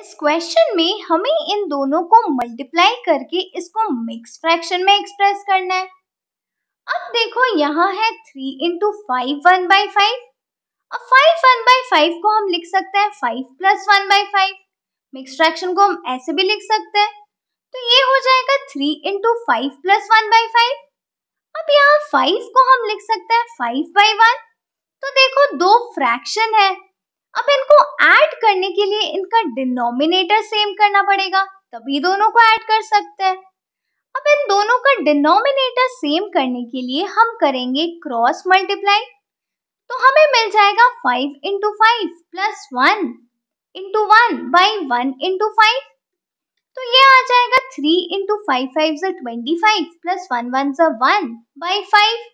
इस क्वेश्चन में हमें इन दोनों को मल्टीप्लाई करके इसको मिक्स फ्रैक्शन में एक्सप्रेस करना है अब देखो यहाँ है three into five one by five अब फाइव वन बाई फाइव को हम लिख सकते हैं five plus one by five mix fraction को हम ऐसे भी लिख सकते हैं तो ये हो जाएगा three into five plus one by five अब यहाँ फाइव को हम लिख सकते हैं फाइव बाई वन तो देखो दो फ्रैक्शन है अब इनको ऐड करने के लिए इनका डिनोमिनेटर सेम करना पड़ेगा तभी दोनों को ऐड कर सकते हैं अब इन दोनों का डिनोमिनेटर सेम करने के लिए हम करेंगे क्रॉस मल्टीप्लाई तो हमें मिल जाएगा five into five plus one into one by one into five तो ये आ जाएगा थ्री इंटू फाइव फाइव जो twenty five plus one one जो वन बाई फाइव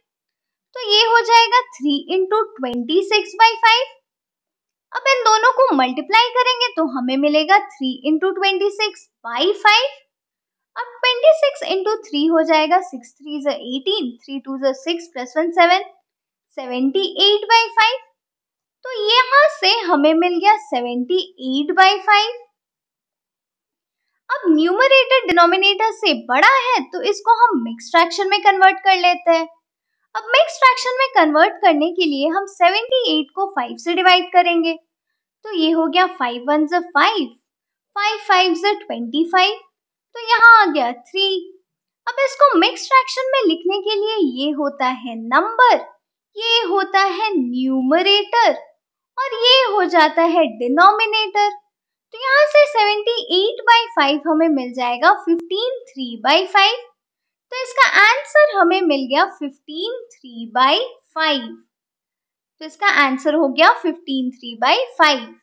तो ये हो जाएगा three into twenty six by five अब इन दोनों को मल्टीप्लाई करेंगे तो हमें मिलेगा three into twenty six by five अब ट्वेंटी सिक्स इंटू थ्री हो जाएगा सिक्स थ्री जो एटीन थ्री टू जो six plus one seven seventy eight by five तो यहां से हमें मिल गया सेवेंटी एट बाई फाइव अब न्यूमरेटर डिनोमिनेटर से बड़ा है तो इसको हम मिक्स फ्रैक्शन में कन्वर्ट कर लेते हैं अब मिक्स फ्रैक्शन में कन्वर्ट करने के लिए हम 78 को 5 से डिवाइड करेंगे तो ये हो गया फाइव वन ज़ फाइव फाइव फाइव ज़ ट्वेंटी फाइव तो यहाँ आ गया थ्री अब इसको मिक्स फ्रैक्शन में लिखने के लिए ये होता है नंबर ये होता है न्यूमरेटर और ये हो जाता है डिनोमिनेटर तो यहाँ से 78 बाई फाइव हमें मिल जाएगा 15 थ्री बाई फाइव तो इसका आंसर हमें मिल गया 15 थ्री बाई फाइव तो इसका आंसर हो गया फिफ्टीन थ्री बाई फाइव